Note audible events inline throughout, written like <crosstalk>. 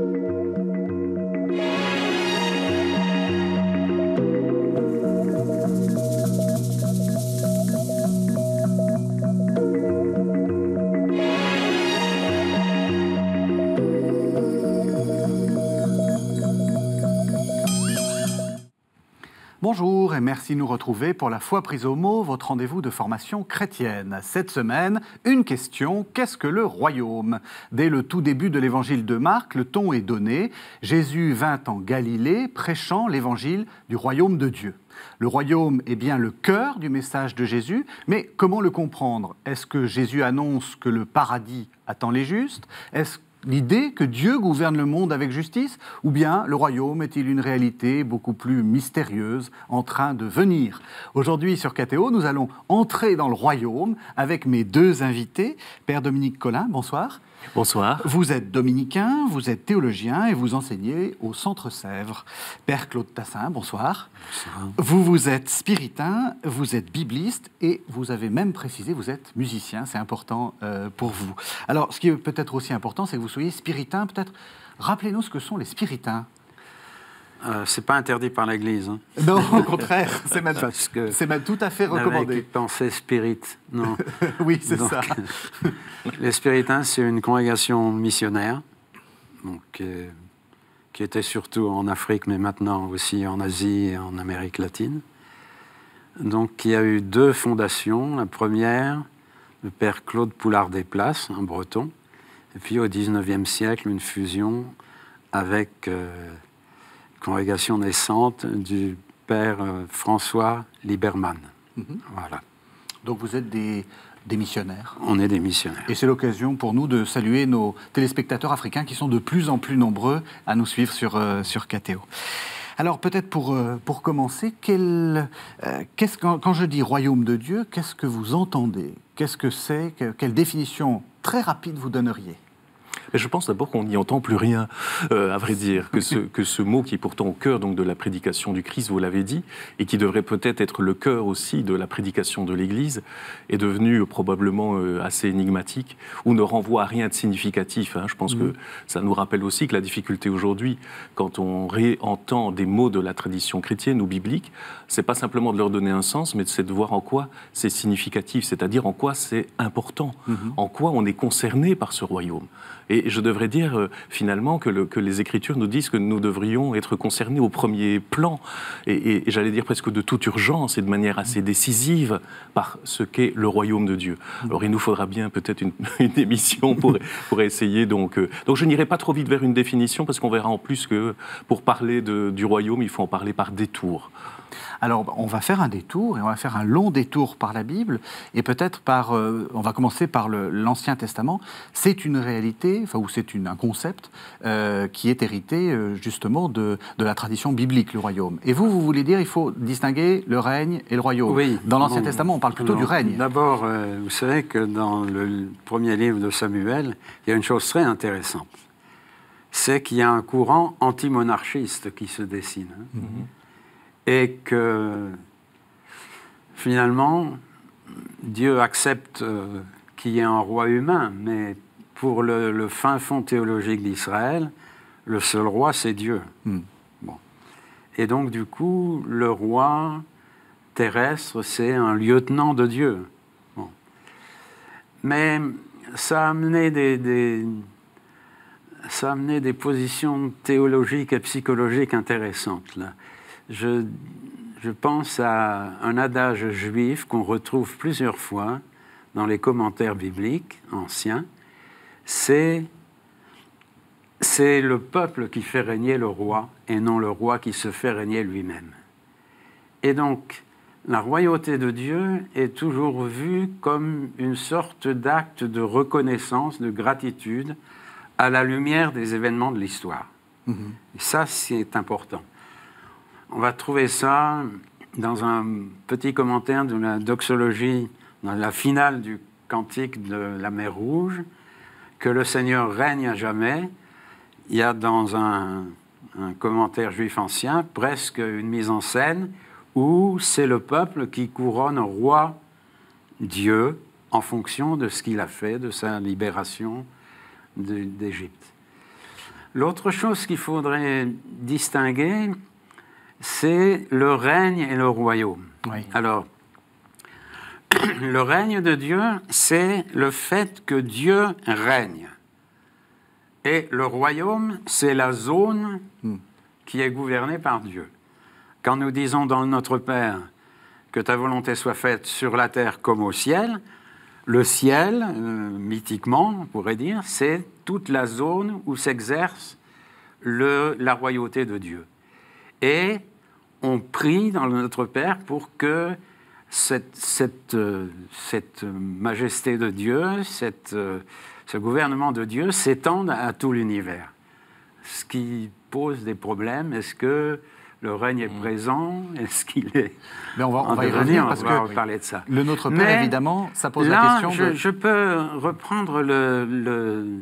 Thank you. Bonjour et merci de nous retrouver pour la foi prise au mot, votre rendez-vous de formation chrétienne. Cette semaine, une question, qu'est-ce que le royaume Dès le tout début de l'évangile de Marc, le ton est donné. Jésus vint en Galilée prêchant l'évangile du royaume de Dieu. Le royaume est bien le cœur du message de Jésus, mais comment le comprendre Est-ce que Jésus annonce que le paradis attend les justes l'idée que Dieu gouverne le monde avec justice Ou bien le royaume est-il une réalité beaucoup plus mystérieuse en train de venir Aujourd'hui sur KTO, nous allons entrer dans le royaume avec mes deux invités. Père Dominique Collin, bonsoir. Bonsoir. Vous êtes dominicain, vous êtes théologien et vous enseignez au Centre Sèvres. Père Claude Tassin, bonsoir. Vous, vous êtes spiritain, vous êtes bibliste et vous avez même précisé, vous êtes musicien, c'est important euh, pour vous. Alors, ce qui est peut-être aussi important, c'est que vous soyez spiritain, peut-être. Rappelez-nous ce que sont les spiritains. Euh, c'est pas interdit par l'Église. Hein. <laughs> Non, au contraire, c'est même, c'est tout à fait recommandé. Avec pensée spirit, <laughs> oui, c'est ça. <laughs> les spiritains, c'est une congrégation missionnaire, donc, euh, qui était surtout en Afrique, mais maintenant aussi en Asie et en Amérique latine. Donc, il y a eu deux fondations. La première, le père Claude Poulard des Places, un breton. Et puis, au XIXe siècle, une fusion avec euh, congrégation naissante du père euh, François Lieberman. Mhm. Voilà. Donc vous êtes des, missionnaires. On est des missionnaires. Et c'est l'occasion pour nous de saluer nos téléspectateurs africains qui sont de plus en plus nombreux à nous suivre sur, euh, sur KTO. Alors peut-être pour, euh, pour commencer, quand, je dis royaume de Dieu, qu'est-ce que vous entendez Qu'est-ce que c'est Quelle définition très rapide vous donneriez je pense d'abord qu'on n'y entend plus rien, euh, à vrai dire, que ce, que ce mot qui est pourtant au cœur donc, de la prédication du Christ, vous l'avez dit, et qui devrait peut-être être le cœur aussi de la prédication de l'Église, est devenu euh, probablement euh, assez énigmatique ou ne renvoie à rien de significatif. Hein. Je pense que mm. ça nous rappelle aussi que la difficulté aujourd'hui, quand on réentend des mots de la tradition chrétienne ou biblique, c'est pas simplement de leur donner un sens, mais c'est de voir en quoi c'est significatif, c'est-à-dire en quoi c'est important, mm-hmm. en quoi on est concerné par ce royaume. Et je devrais dire euh, finalement que, les Écritures nous disent que nous devrions être concernés au premier plan, et, j'allais dire presque de toute urgence et de manière assez décisive, par ce qu'est le royaume de Dieu. Alors il nous faudra bien peut-être une, <laughs> émission pour, pour essayer. Donc, euh, donc je n'irai pas trop vite vers une définition, parce qu'on verra en plus que pour parler du royaume, il faut en parler par détour. Alors, on va faire un détour, et on va faire un long détour par la Bible, et peut-être par. Euh, on va commencer par l'Ancien Testament. C'est une réalité, enfin, ou c'est un concept euh, qui est hérité euh, justement de, la tradition biblique, le royaume. Et vous, vous voulez dire il faut distinguer le règne et le royaume. Oui. Dans l'Ancien Testament, on parle plutôt du règne. D'abord, vous savez que dans le premier livre de Samuel, il y a une chose très intéressante c'est qu'il y a un courant antimonarchiste qui se dessine. Hein. Mhm et que finalement, Dieu accepte euh, qu'il y ait un roi humain, mais pour le, fin fond théologique d'Israël, le seul roi, c'est Dieu. Hmm. Et donc, du coup, le roi terrestre, c'est un lieutenant de Dieu. Mais ça a des, ça a des positions théologiques et psychologiques intéressantes. Là je, pense à un adage juif qu'on retrouve plusieurs fois dans les commentaires bibliques anciens. C'est c'est le peuple qui fait régner le roi et non le roi qui se fait régner lui-même. Et donc, la royauté de Dieu est toujours vue comme une sorte d'acte de reconnaissance, de gratitude à la lumière des événements de l'histoire. Mm-hmm. ça, c'est important. On va trouver ça dans un petit commentaire de la doxologie, dans la finale du cantique de la mer Rouge, que le Seigneur règne à jamais. Il y a dans un, commentaire juif ancien presque une mise en scène où c'est le peuple qui couronne roi Dieu en fonction de ce qu'il a fait, de sa libération d'Égypte. L'autre chose qu'il faudrait distinguer, c'est le règne et le royaume. Oui. Alors, <clears throat> le règne de Dieu, c'est le fait que Dieu règne. Et le royaume, c'est la zone hmm. qui est gouvernée par Dieu. Quand nous disons dans notre Père que ta volonté soit faite sur la terre comme au ciel, le ciel, euh, mythiquement, on pourrait dire, c'est toute la zone où s'exerce la royauté de Dieu. Et on prie dans le notre Père pour que cette, euh, majesté de Dieu, euh, ce gouvernement de Dieu s'étende à tout l'univers. Ce qui pose des problèmes, est-ce que le règne est mm. présent Est-ce qu'il est Mais On va, on y revenir, parce que parler de ça. Le Notre Père, évidemment, ça pose la question. Je, peux reprendre le,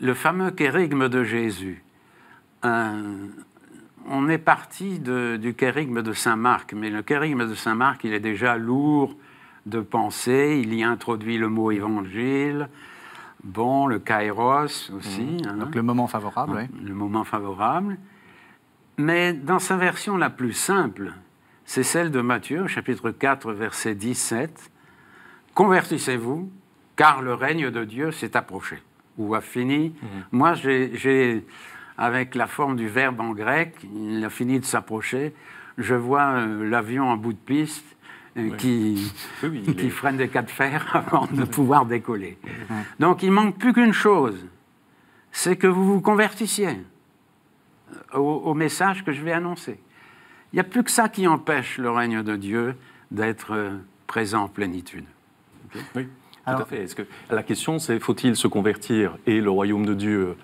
le fameux kérigme de Jésus. Un, on est parti du kérigme de Saint-Marc, mais le kérigme de Saint-Marc, il est déjà lourd de pensée, il y introduit le mot évangile, bon, le kairos aussi. Mmh. Hein. Donc le moment favorable, oui. Le moment favorable. Mais dans sa version la plus simple, c'est celle de Matthieu, chapitre 4, verset 17. Convertissez-vous, car le règne de Dieu s'est approché ou a fini. Mmh. Moi, j'ai avec la forme du verbe en grec. Il a fini de s'approcher. Je vois euh, l'avion en bout de piste euh, qui, qui freine des cas de fer <laughs> avant de pouvoir décoller. Donc il manque plus qu'une chose, c'est que vous vous convertissiez euh, au, message que je vais annoncer. Il n'y a plus que ça qui empêche le règne de Dieu d'être présent en plénitude. Oui, tout à fait. Que, la question, c'est faut-il se convertir et le royaume de Dieu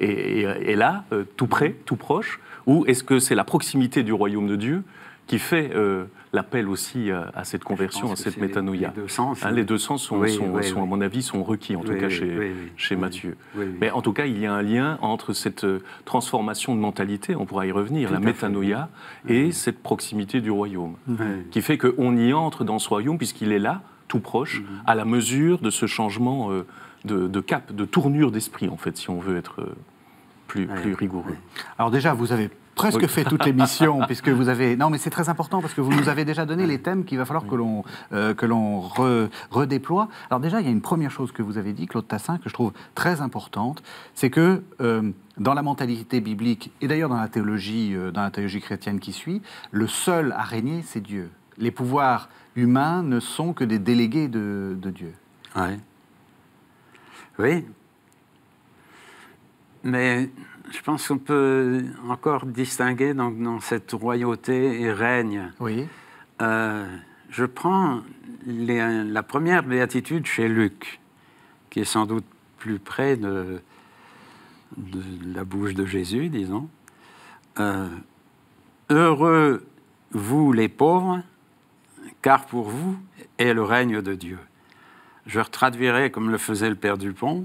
est, là, euh, tout près, tout proche Ou est-ce que c'est la proximité du royaume de Dieu qui fait euh, l'appel aussi euh, à cette conversion, à cette métanoïa Les deux sens, hein, hein. les deux sens sont, à mon avis, sont requis, en tout cas chez, Matthieu. Mais en tout cas, il y a un lien entre cette transformation de mentalité, on pourra y revenir, la métanoïa, et cette proximité du royaume, qui fait qu'on y entre dans ce royaume puisqu'il est là, tout proche, mhm. à la mesure de ce changement de, cap, de tournure d'esprit, en fait, si on veut être euh, plus, rigoureux. Alors déjà, vous avez presque fait fait toute l'émission, <laughs> puisque vous avez... Non, mais c'est très important, parce que vous nous avez déjà donné les thèmes qu'il va falloir que l'on euh, redéploie. Alors déjà, il y a une première chose que vous avez dit, Claude Tassin, que je trouve très importante, c'est que... Euh, dans la mentalité biblique et d'ailleurs dans la théologie, dans la théologie chrétienne qui suit, le seul à régner, c'est Dieu. Les pouvoirs humains ne sont que des délégués de, Dieu. Ouais. Oui. Mais je pense qu'on peut encore distinguer dans cette royauté et règne. Oui. Euh, je prends la première béatitude chez Luc, qui est sans doute plus près de, la bouche de Jésus, disons. Euh, heureux vous les pauvres, car pour vous est le règne de Dieu. Je retraduirai comme le faisait le Père Dupont.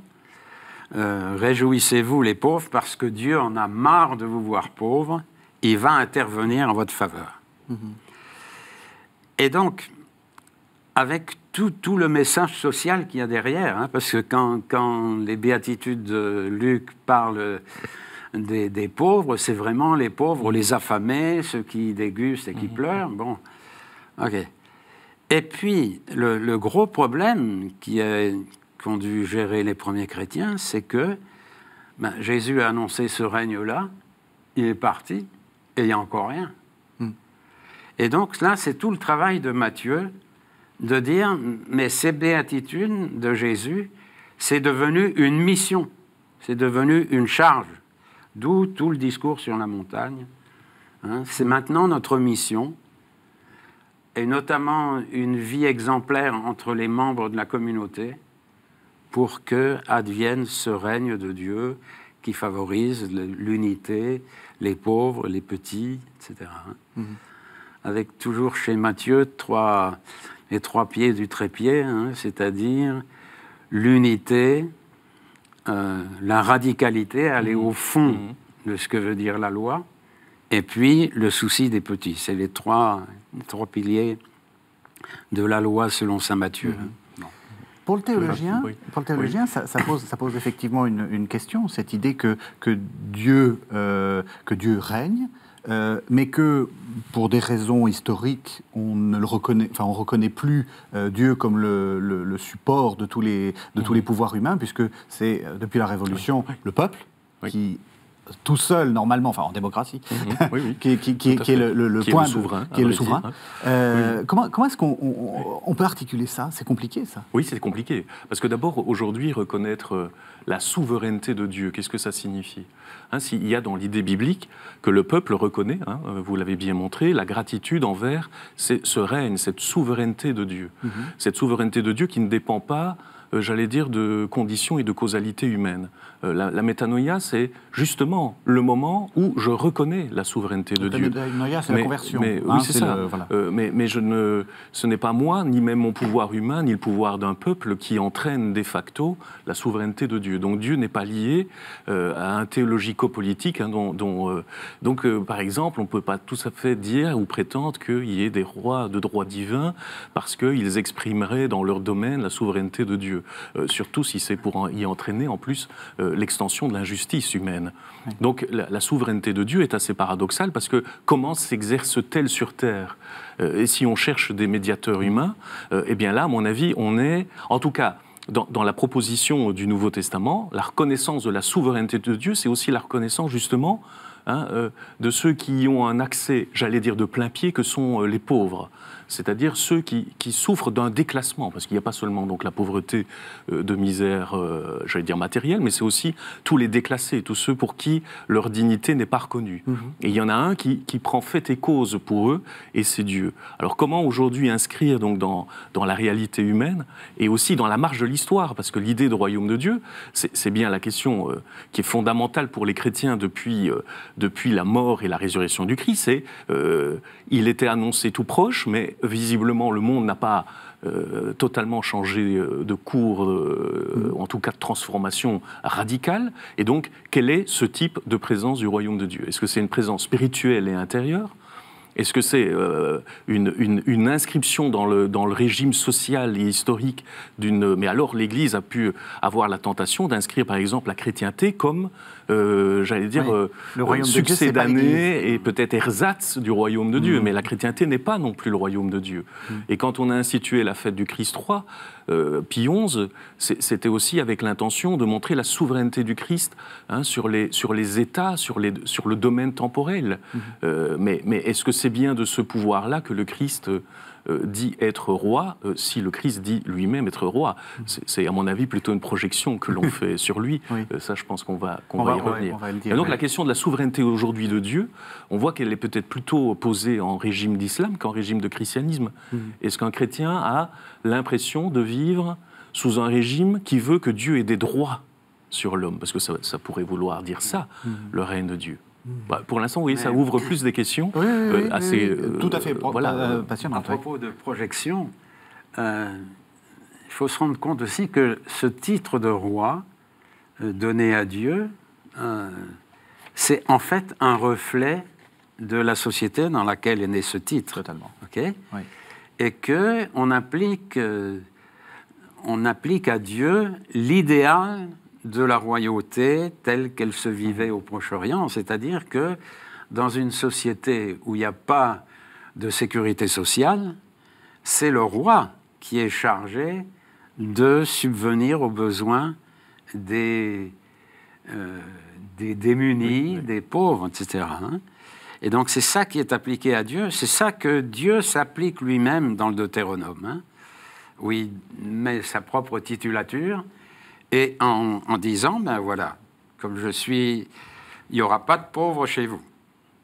Euh, Réjouissez-vous les pauvres parce que Dieu en a marre de vous voir pauvres. Il va intervenir en votre faveur. Et donc, avec tout, tout, le message social qu'il y a derrière, hein, parce que quand, les béatitudes de Luc parlent des, pauvres, c'est vraiment les pauvres, les affamés, ceux qui dégustent et qui mhm. pleurent. Bon, ok. Et puis, le, gros problème qui qu'ont dû gérer les premiers chrétiens, c'est que ben, Jésus a annoncé ce règne-là, il est parti, et il n'y a encore rien. Hmm. Et donc là, c'est tout le travail de Matthieu de dire, mais ces béatitudes de Jésus, c'est devenu une mission, c'est devenu une charge. D'où tout le discours sur la montagne. Hein. c'est maintenant notre mission et notamment une vie exemplaire entre les membres de la communauté pour que advienne ce règne de Dieu qui favorise l'unité, les pauvres, les petits, etc. Mhm. Avec toujours chez Matthieu trois, les trois pieds du trépied, hein, c'est-à-dire l'unité, euh, la radicalité, aller mhm. au fond mhm. de ce que veut dire la loi, et puis, le souci des petits. C'est les trois, trois piliers de la loi selon saint Matthieu. Mhm. Pour le théologien, théologien ça, pose, ça, pose, effectivement une, question, cette idée que, que, Dieu, euh, que Dieu règne, euh, mais que pour des raisons historiques, on ne le reconnaît, enfin, on reconnaît plus euh, Dieu comme le, support de tous les, de tous mhm. les pouvoirs humains, puisque c'est depuis la Révolution le peuple qui tout seul, normalement, enfin en démocratie, qui, est le, point, souverain. qui est le souverain. Hein. Euh, comment, est-ce qu'on peut articuler ça C'est compliqué, ça Oui, c'est compliqué. Parce que d'abord, aujourd'hui, reconnaître euh, la souveraineté de Dieu, qu'est-ce que ça signifie ainsi hein, Il y a dans l'idée biblique que le peuple reconnaît, hein, vous l'avez bien montré, la gratitude envers ce règne, cette souveraineté de Dieu. Mhm. Cette souveraineté de Dieu qui ne dépend pas euh, j'allais dire, de conditions et de causalités humaines. Euh, la, métanoïa, c'est justement le moment où je reconnais la souveraineté de Dieu. La métanoïa, c'est la conversion. Mais, hein, oui, c'est ça. Euh, mais, je ne, ce n'est pas moi, ni même mon pouvoir humain, ni le pouvoir d'un peuple qui entraîne de facto la souveraineté de Dieu. Donc Dieu n'est pas lié euh, à un théologico-politique. Hein, donc, par exemple, on ne peut pas tout à fait dire ou prétendre qu'il y ait des rois de droit divin parce qu'ils exprimeraient dans leur domaine la souveraineté de Dieu. surtout si c'est pour y entraîner en plus l'extension de l'injustice humaine. Donc la, souveraineté de Dieu est assez paradoxale parce que comment s'exerce-t-elle sur Terre euh, Et si on cherche des médiateurs humains, euh, eh bien là, à mon avis, on est, en tout cas, dans, la proposition du Nouveau Testament, la reconnaissance de la souveraineté de Dieu, c'est aussi la reconnaissance justement hein, euh, de ceux qui ont un accès, j'allais dire de plein pied, que sont les pauvres c'est-à-dire ceux qui, qui souffrent d'un déclassement, parce qu'il n'y a pas seulement donc la pauvreté euh, de misère, euh, j'allais dire matérielle, mais c'est aussi tous les déclassés, tous ceux pour qui leur dignité n'est pas reconnue. Mhm. Et il y en a un qui, qui, prend fait et cause pour eux, et c'est Dieu. Alors comment aujourd'hui inscrire donc dans, dans la réalité humaine et aussi dans la marge de l'histoire, parce que l'idée de royaume de Dieu, c'est bien la question euh, qui est fondamentale pour les chrétiens depuis, depuis la mort et la résurrection du Christ, c'est il était annoncé tout proche, mais visiblement, le monde n'a pas euh, totalement changé euh, de cours, euh, mm. en tout cas de transformation radicale. Et donc, quel est ce type de présence du royaume de Dieu Est-ce que c'est une présence spirituelle et intérieure est-ce que c'est une, inscription dans le, dans le régime social et historique d'une... Mais alors l'Église a pu avoir la tentation d'inscrire par exemple la chrétienté comme euh, j'allais dire, euh, le royaume et peut-être ersatz du royaume de Dieu. Mm. Mais la chrétienté n'est pas non plus le royaume de Dieu. Mm. Et quand on a institué la fête du Christ roi, euh, Pie XI, c'était aussi avec l'intention de montrer la souveraineté du Christ hein, sur, les, sur les États, sur, les, sur le domaine temporel. Mm. Euh, mais mais est-ce que c'est bien de ce pouvoir-là que le Christ euh, dit être roi euh, si le Christ dit lui-même être roi. C'est à mon avis plutôt une projection que l'on <laughs> fait sur lui. Euh, ça, je pense qu'on va, va, y revenir. donc la question de la souveraineté aujourd'hui de Dieu, on voit qu'elle est peut-être plutôt posée en régime d'islam qu'en régime de christianisme. Hmm. Est-ce qu'un chrétien a l'impression de vivre sous un régime qui veut que Dieu ait des droits sur l'homme Parce que ça, pourrait vouloir dire ça, hmm. le règne de Dieu. Hmm. Bah, pour l'instant, oui, ça ouvre plus des questions euh, tout à fait euh, voilà, euh, passionnant. À propos de projection, il faut se rendre compte aussi que ce titre de roi donné à Dieu, c'est en fait un reflet de la société dans laquelle est né ce titre. Totalement. OK oui. Et qu'on applique, on applique à Dieu l'idéal de la royauté telle qu'elle se vivait au Proche-Orient, c'est-à-dire que dans une société où il n'y a pas de sécurité sociale, c'est le roi qui est chargé de subvenir aux besoins des, euh, des démunis, des pauvres, etc. Hein. Et donc c'est ça qui est appliqué à Dieu, c'est ça que Dieu s'applique lui-même dans le Deutéronome, hein, où il met sa propre titulature et en, disant, ben voilà, comme je suis, il n'y aura pas de pauvres chez vous.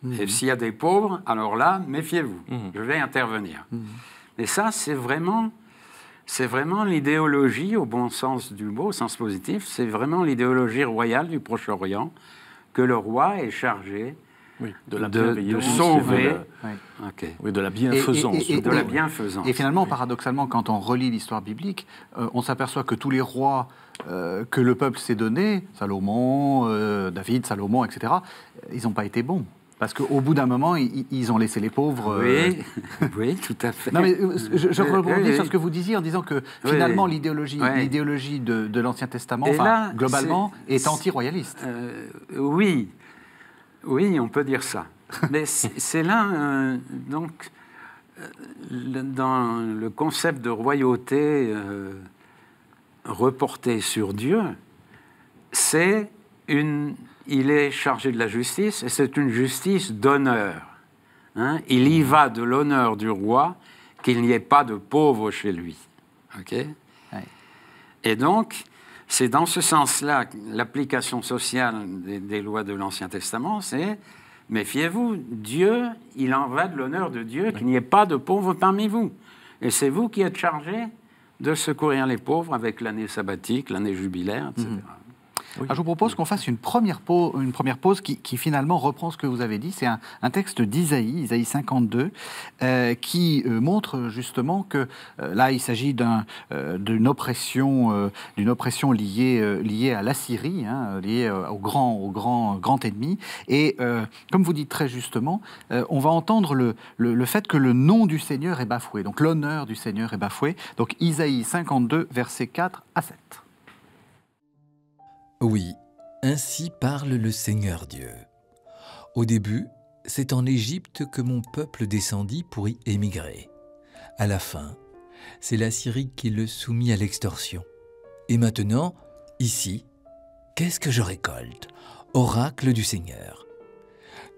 Mhm. Et s'il y a des pauvres, alors là, méfiez-vous, mhm. je vais intervenir. Mhm. Et ça, c'est vraiment, c'est vraiment l'idéologie, au bon sens du mot, au sens positif, c'est vraiment l'idéologie royale du Proche-Orient que le roi est chargé de, la sauver. Oui. oui. de la bienfaisance. Et, de la bienfaisance. Et finalement, paradoxalement, quand on relit l'histoire biblique, euh, on s'aperçoit que tous les rois euh, que le peuple s'est donné, Salomon, euh, David, Salomon, etc., ils n'ont pas été bons. Parce qu'au bout d'un moment, ils, ont laissé les pauvres. Euh, <laughs> oui, tout à fait. Non, mais je, je rebondis sur ce que vous disiez en disant que finalement, l'idéologie, l'idéologie de, de l'Ancien Testament, globalement, est, est anti-royaliste. oui, oui, on peut dire ça. mais c'est <laughs> là, donc, dans le concept de royauté reporter sur Dieu, c'est une, il est chargé de la justice et c'est une justice d'honneur. Hein. Il y va de l'honneur du roi qu'il n'y ait pas de pauvres chez lui. OK Et donc, c'est dans ce sens-là l'application sociale des, lois de l'Ancien Testament, c'est méfiez-vous, Dieu, il en va de l'honneur de Dieu qu'il n'y ait pas de pauvres parmi vous. Et c'est vous qui êtes chargé de secourir les pauvres avec l'année sabbatique, l'année jubilaire, etc je vous propose qu'on fasse une première pause, une première pause qui, finalement reprend ce que vous avez dit. C'est un, texte d'Isaïe, Isaïe 52, euh, qui euh, montre justement que euh, là, il s'agit d'une oppression, oppression liée, liée à l'Assyrie, hein, liée au grand, au grand, grand ennemi. Et comme vous dites très justement, on va entendre le, le fait que le nom du Seigneur est bafoué, donc l'honneur du Seigneur est bafoué. Donc Isaïe 52, versets 4 à 7. Oui, ainsi parle le Seigneur Dieu. Au début, c'est en Égypte que mon peuple descendit pour y émigrer. À la fin, c'est la Syrie qui le soumit à l'extorsion. Et maintenant, ici, qu'est-ce que je récolte Oracle du Seigneur.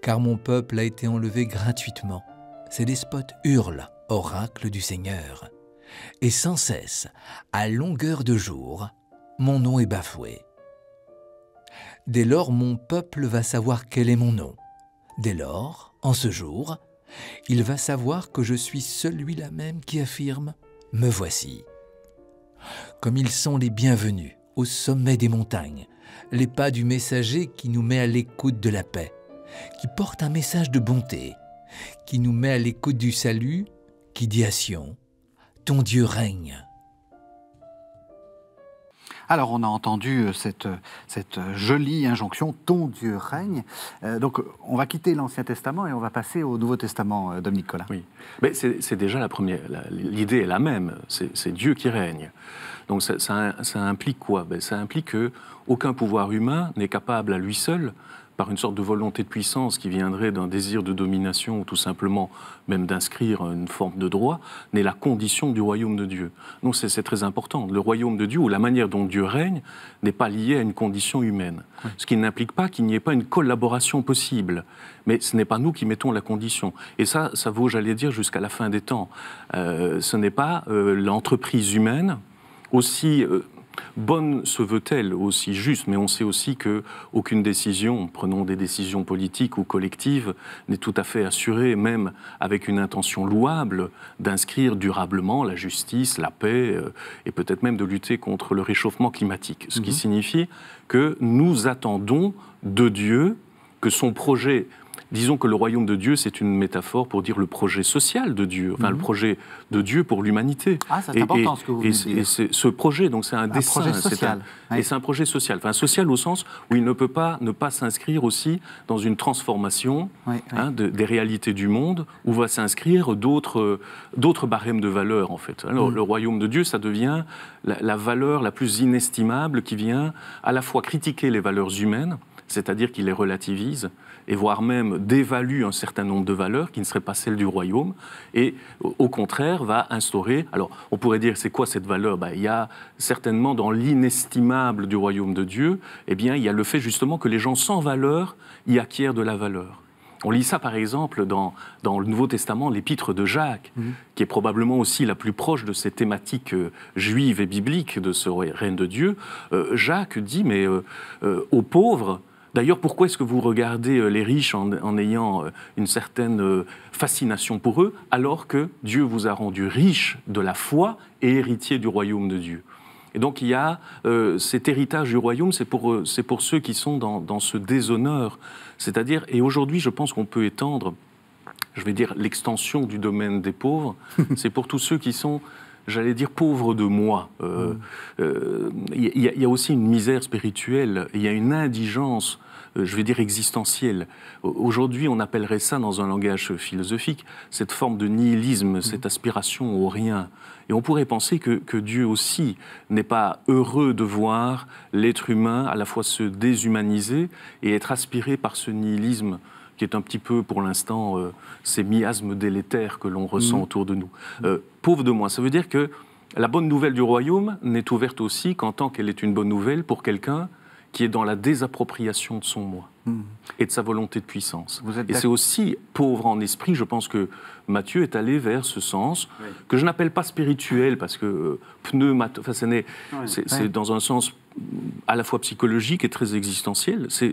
Car mon peuple a été enlevé gratuitement. Ces despotes hurlent, oracle du Seigneur. Et sans cesse, à longueur de jour, mon nom est bafoué. Dès lors mon peuple va savoir quel est mon nom. Dès lors, en ce jour, il va savoir que je suis celui-là même qui affirme ⁇ Me voici ⁇ Comme ils sont les bienvenus au sommet des montagnes, les pas du messager qui nous met à l'écoute de la paix, qui porte un message de bonté, qui nous met à l'écoute du salut, qui dit à Sion ⁇ Ton Dieu règne ⁇ alors on a entendu euh, cette, euh, euh, jolie injonction, ton Dieu règne. donc on va quitter l'Ancien Testament et on va passer au Nouveau Testament, Dominique Nicolas Oui, mais c'est déjà la première, l'idée est la même, c'est Dieu qui règne. Donc ça, implique quoi ben, Ça implique qu'aucun pouvoir humain n'est capable à lui seul par une sorte de volonté de puissance qui viendrait d'un désir de domination ou tout simplement même d'inscrire une forme de droit, n'est la condition du royaume de Dieu. Donc c'est très important. Le royaume de Dieu ou la manière dont Dieu règne n'est pas lié à une condition humaine. Ce qui n'implique pas qu'il n'y ait pas une collaboration possible. Mais ce n'est pas nous qui mettons la condition. Et ça, ça vaut, j'allais dire, jusqu'à la fin des temps. Euh, ce n'est pas euh, l'entreprise humaine, aussi... Euh, Bonne se veut-elle aussi juste, mais on sait aussi que aucune décision, prenons des décisions politiques ou collectives, n'est tout à fait assurée, même avec une intention louable d'inscrire durablement la justice, la paix euh, et peut-être même de lutter contre le réchauffement climatique. Ce qui mhm. signifie que nous attendons de Dieu que son projet Disons que le royaume de Dieu, c'est une métaphore pour dire le projet social de Dieu, enfin le mhm. projet de Dieu pour l'humanité. Ah, c'est important ce que vous dites. Et ce projet, donc c'est un, dessin. c'est un, Et c'est un projet social, enfin social au sens où il ne peut pas ne pas s'inscrire aussi dans une transformation hein, des réalités du monde où va s'inscrire d'autres barèmes de valeurs en fait. Alors mm. le royaume de Dieu, ça devient la, la valeur la plus inestimable qui vient à la fois critiquer les valeurs humaines, c'est-à-dire qu'il les relativise, et voire même dévalue un certain nombre de valeurs qui ne seraient pas celles du royaume, et au contraire va instaurer, alors on pourrait dire c'est quoi cette valeur bah, Il y a certainement dans l'inestimable du royaume de Dieu, eh bien il y a le fait justement que les gens sans valeur y acquièrent de la valeur. On lit ça par exemple dans, dans le Nouveau Testament, l'épître de Jacques, mhm. qui est probablement aussi la plus proche de ces thématiques euh, juives et bibliques de ce règne de Dieu. Euh, Jacques dit, mais euh, aux pauvres, D'ailleurs, pourquoi est-ce que vous regardez euh, les riches en, ayant euh, une certaine euh, fascination pour eux, alors que Dieu vous a rendu riche de la foi et héritier du royaume de Dieu et donc il y a cet héritage du royaume, c'est pour, c'est pour ceux qui sont dans, dans ce déshonneur. C'est-à-dire, et aujourd'hui je pense qu'on peut étendre je vais dire, l'extension du domaine des pauvres, <laughs> c'est pour tous ceux qui sont j'allais dire, pauvre de moi. Euh, mm. euh, il y, a aussi une misère spirituelle, il y a une indigence, euh, je vais dire, existentielle. Aujourd'hui, on appellerait ça, dans un langage philosophique, cette forme de nihilisme, mm. cette aspiration au rien. Et on pourrait penser que Dieu aussi n'est pas heureux de voir l'être humain à la fois se déshumaniser et être aspiré par ce nihilisme qui est un petit peu, pour l'instant, euh, ces miasmes délétères que l'on ressent mm. autour de nous. Euh, pauvre de moi, ça veut dire que la bonne nouvelle du royaume n'est ouverte aussi qu'en tant qu'elle est une bonne nouvelle pour quelqu'un qui est dans la désappropriation de son moi mm. et de sa volonté de puissance. Vous et c'est aussi pauvre en esprit, je pense que Matthieu est allé vers ce sens, que je n'appelle pas spirituel, parce que pneu, pneumat... Enfin, c'est dans un sens à la fois psychologique et très existentiel. C'est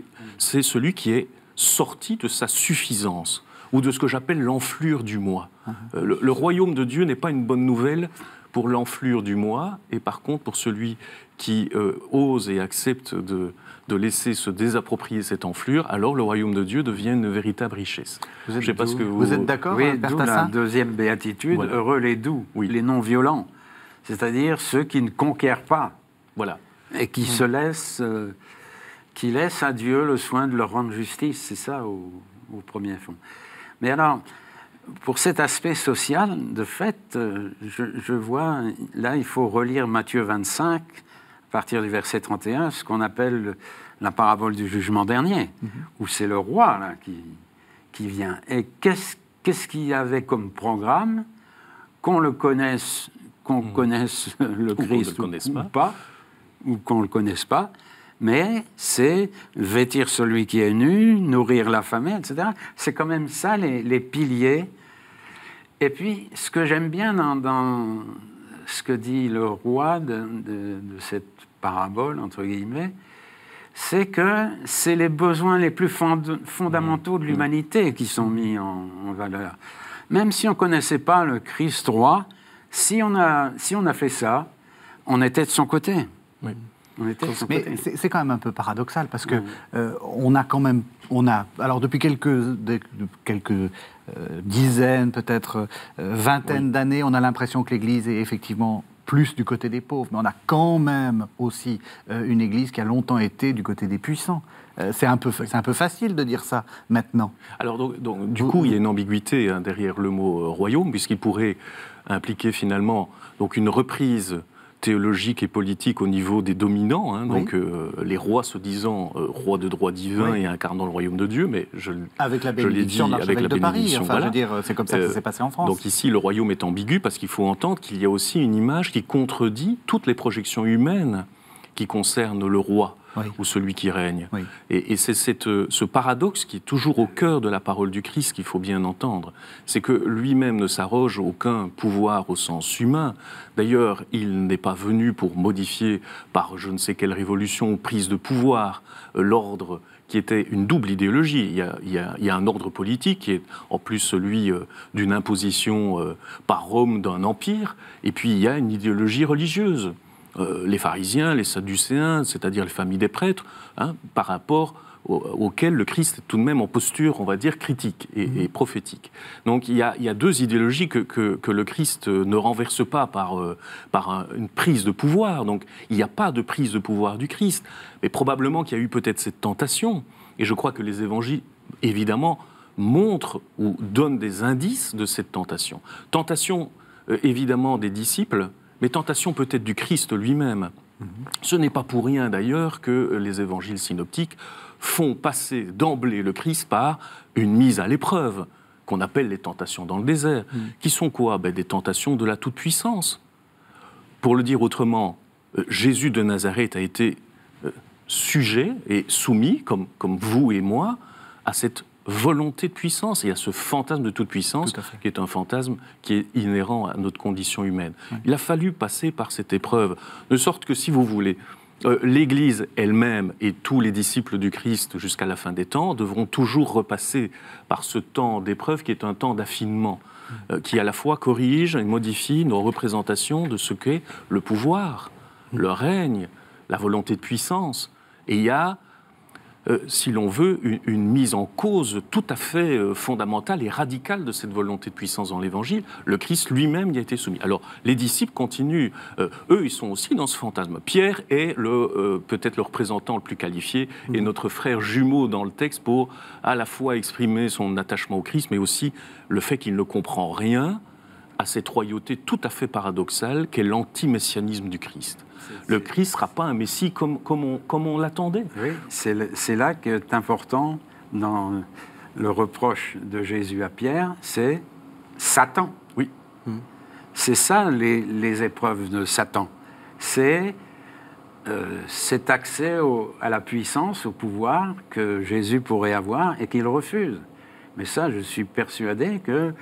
mm. celui qui est sorti de sa suffisance ou de ce que j'appelle l'enflure du moi. Euh, le, royaume de Dieu n'est pas une bonne nouvelle pour l'enflure du moi, et par contre pour celui qui euh, ose et accepte de, de, laisser se désapproprier cette enflure, alors le royaume de Dieu devient une véritable richesse. Vous êtes, vous... êtes d'accord Oui, hein, la deuxième béatitude, heureux les doux, les non-violents, c'est-à-dire ceux qui ne conquièrent pas. Voilà. Et qui se laissent... Euh, qui laisse à Dieu le soin de leur rendre justice. C'est ça au, premier fond. Mais alors, pour cet aspect social, de fait, euh, je, vois, là, il faut relire Matthieu 25, à partir du verset 31, ce qu'on appelle la parabole du jugement dernier, mhm. où c'est le roi là, qui, vient. Et qu'est-ce qu'il y avait comme programme Qu'on le connaisse, qu'on mhm. connaisse le Christ ou, ou, pas, ou qu'on ne le connaisse pas, mais c'est vêtir celui qui est nu, nourrir la famille, etc. C'est quand même ça les, les, piliers. Et puis, ce que j'aime bien dans, ce que dit le roi de, cette parabole, entre guillemets, c'est que c'est les besoins les plus fondamentaux de mmh. l'humanité qui sont mis en, valeur. Même si on ne connaissait pas le Christ roi, si on, a, si on a fait ça, on était de son côté. Oui. Mais c'est quand même un peu paradoxal parce que euh, on a quand même, on a, alors depuis quelques, quelques euh, dizaines, peut-être euh, vingtaines d'années, on a l'impression que l'Église est effectivement plus du côté des pauvres, mais on a quand même aussi une Église qui a longtemps été du côté des puissants. C'est un, peu, un peu facile de dire ça maintenant. Alors, donc, du coup, il y a une ambiguïté hein, derrière le mot royaume, puisqu'il pourrait impliquer finalement donc une reprise théologique et politique au niveau des dominants, hein. donc euh, les rois se disant euh, rois de droit divin et incarnant le royaume de Dieu, mais je, avec la bénédiction dit, avec la de Paris, enfin, je veux dire, c'est comme ça que ça euh, s'est passé en France. Donc ici, le royaume est ambigu parce qu'il faut entendre qu'il y a aussi une image qui contredit toutes les projections humaines qui concernent le roi ou celui qui règne. Et, c'est euh, ce paradoxe qui est toujours au cœur de la parole du Christ qu'il faut bien entendre. C'est que lui-même ne s'arroge aucun pouvoir au sens humain. D'ailleurs, il n'est pas venu pour modifier par je ne sais quelle révolution ou prise de pouvoir euh, l'ordre qui était une double idéologie. Il y, a, un ordre politique qui est en plus celui euh, d'une imposition par Rome d'un empire, et puis il y a une idéologie religieuse. Euh, les pharisiens, les sadducéens, c'est-à-dire les familles des prêtres, hein, par rapport auxquels le Christ est tout de même en posture, on va dire, critique et, mhm. prophétique. Donc il y, a, deux idéologies que, le Christ ne renverse pas par, euh, une prise de pouvoir. Donc il n'y a pas de prise de pouvoir du Christ, mais probablement qu'il y a eu peut-être cette tentation. Et je crois que les évangiles, évidemment, montrent ou donnent des indices de cette tentation. Tentation, euh, évidemment, des disciples mais tentation peut-être du Christ lui-même. Mhm. Ce n'est pas pour rien d'ailleurs que les évangiles synoptiques font passer d'emblée le Christ par une mise à l'épreuve, qu'on appelle les tentations dans le désert, mhm. qui sont quoi ben, Des tentations de la toute-puissance. Pour le dire autrement, euh, Jésus de Nazareth a été euh, sujet et soumis, comme, comme vous et moi, à cette volonté de puissance. Il y a ce fantasme de toute puissance qui est un fantasme qui est inhérent à notre condition humaine. Il a fallu passer par cette épreuve, de sorte que, si vous voulez, euh, l'Église elle-même et tous les disciples du Christ jusqu'à la fin des temps devront toujours repasser par ce temps d'épreuve qui est un temps d'affinement, euh, qui à la fois corrige et modifie nos représentations de ce qu'est le pouvoir, le règne, la volonté de puissance. Et il y a euh, si l'on veut, une, mise en cause tout à fait euh, fondamentale et radicale de cette volonté de puissance dans l'Évangile. Le Christ lui-même y a été soumis. Alors, les disciples continuent. Euh, eux, ils sont aussi dans ce fantasme. Pierre est le peut-être le représentant le plus qualifié et mm. notre frère jumeau dans le texte pour à la fois exprimer son attachement au Christ, mais aussi le fait qu'il ne comprend rien à cette royauté tout à fait paradoxale qu'est l'anti-messianisme du Christ le Christ ne sera pas un Messie comme, on, l'attendait. c'est là que est important dans le reproche de Jésus à Pierre, c'est Satan. Oui. Hmm. C'est ça les, épreuves de Satan. C'est euh, cet accès à la puissance, au pouvoir que Jésus pourrait avoir et qu'il refuse. Mais ça, je suis persuadé que,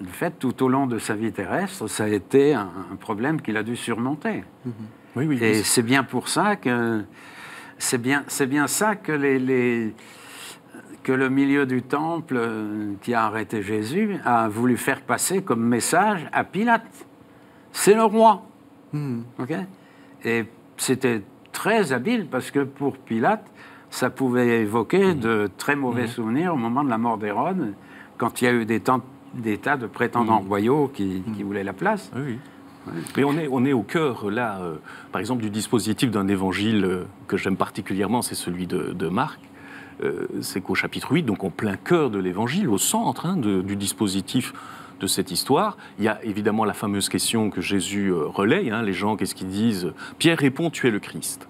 de fait, tout au long de sa vie terrestre, ça a été un, problème qu'il a dû surmonter. Mm-hmm et c'est bien pour ça que c'est bien, c'est bien ça que les, les, que le milieu du temple euh, qui a arrêté Jésus a voulu faire passer comme message à Pilate. C'est le roi. Hmm. et c'était très habile parce que pour Pilate, ça pouvait évoquer hmm. de très mauvais hmm. souvenirs au moment de la mort d'Hérode, quand il y a eu des, tas de prétendants royaux qui, qui voulaient la place. Oui. Mais on est, on est au cœur, là, euh, par exemple, du dispositif d'un évangile euh, que j'aime particulièrement, c'est celui de, Marc. Euh, c'est qu'au chapitre 8, donc en plein cœur de l'évangile, au centre hein, du dispositif de cette histoire, il y a évidemment la fameuse question que Jésus relaye, hein, les gens, qu'est-ce qu'ils disent Pierre répond, tu es le Christ.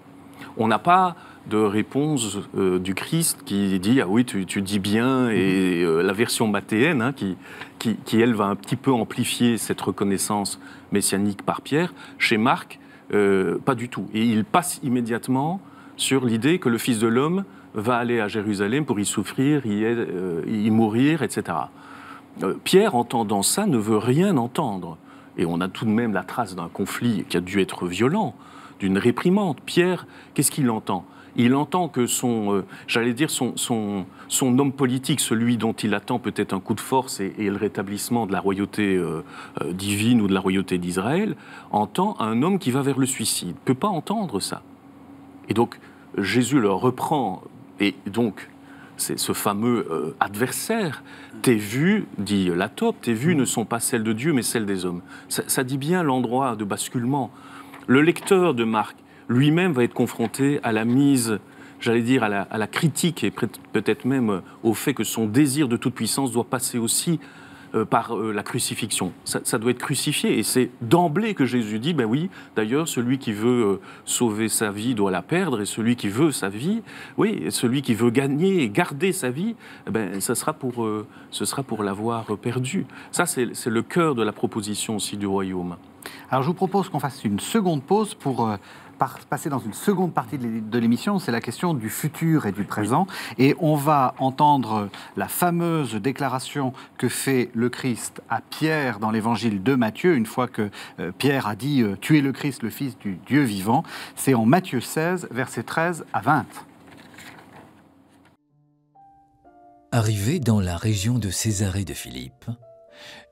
On n'a pas de réponse euh, du Christ qui dit Ah oui, tu, dis bien, et mhm. euh, la version mathéenne, hein, qui, qui, elle va un petit peu amplifier cette reconnaissance messianique par Pierre, chez Marc, euh, pas du tout. Et il passe immédiatement sur l'idée que le Fils de l'homme va aller à Jérusalem pour y souffrir, y, y mourir, etc. Pierre, entendant ça, ne veut rien entendre. Et on a tout de même la trace d'un conflit qui a dû être violent, d'une réprimande. Pierre, qu'est-ce qu'il entend il entend que son, euh, j'allais dire, son, son, son, homme politique, celui dont il attend peut-être un coup de force et, le rétablissement de la royauté euh, euh, divine ou de la royauté d'Israël, entend un homme qui va vers le suicide. Il peut pas entendre ça. Et donc, Jésus le reprend, et donc, c'est ce fameux adversaire. Tes vues, dit la taupe, tes vues ne sont pas celles de Dieu, mais celles des hommes. Ça, ça dit bien l'endroit de basculement. Le lecteur de Marc lui-même va être confronté à la mise, j'allais dire, à la, critique et peut-être même euh, au fait que son désir de toute puissance doit passer aussi euh, par euh, la crucifixion. Ça, doit être crucifié. Et c'est d'emblée que Jésus dit, ben oui, d'ailleurs, celui qui veut sauver sa vie doit la perdre, et celui qui veut sa vie, oui, celui qui veut gagner et garder sa vie, eh ben, ça sera pour, ce sera pour l'avoir perdue. Ça, c'est le cœur de la proposition aussi du royaume. Alors, je vous propose qu'on fasse une seconde pause pour passer dans une seconde partie de l'émission, c'est la question du futur et du présent. Et on va entendre la fameuse déclaration que fait le Christ à Pierre dans l'évangile de Matthieu, une fois que euh, Pierre a dit euh, Tu es le Christ, le Fils du Dieu vivant. C'est en Matthieu 16, verset 13 à 20. Arrivé dans la région de Césarée de Philippe,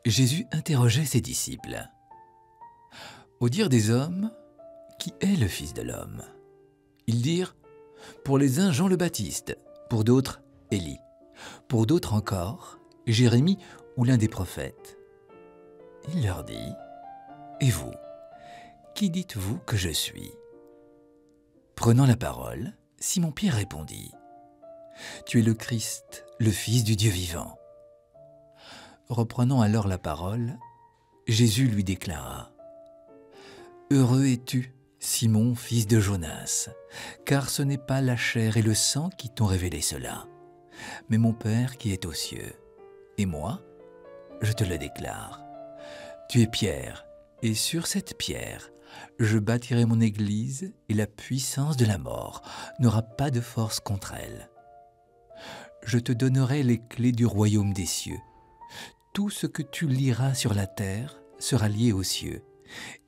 Jésus interrogeait ses disciples. Au dire des hommes, qui est le Fils de l'homme Ils dirent, pour les uns Jean le Baptiste, pour d'autres Élie, pour d'autres encore Jérémie ou l'un des prophètes. Il leur dit, Et vous, qui dites-vous que je suis Prenant la parole, Simon-Pierre répondit, Tu es le Christ, le Fils du Dieu vivant. Reprenant alors la parole, Jésus lui déclara, Heureux es-tu, Simon, fils de Jonas, car ce n'est pas la chair et le sang qui t'ont révélé cela, mais mon Père qui est aux cieux. Et moi, je te le déclare. Tu es Pierre, et sur cette pierre, je bâtirai mon Église, et la puissance de la mort n'aura pas de force contre elle. Je te donnerai les clés du royaume des cieux. Tout ce que tu liras sur la terre sera lié aux cieux,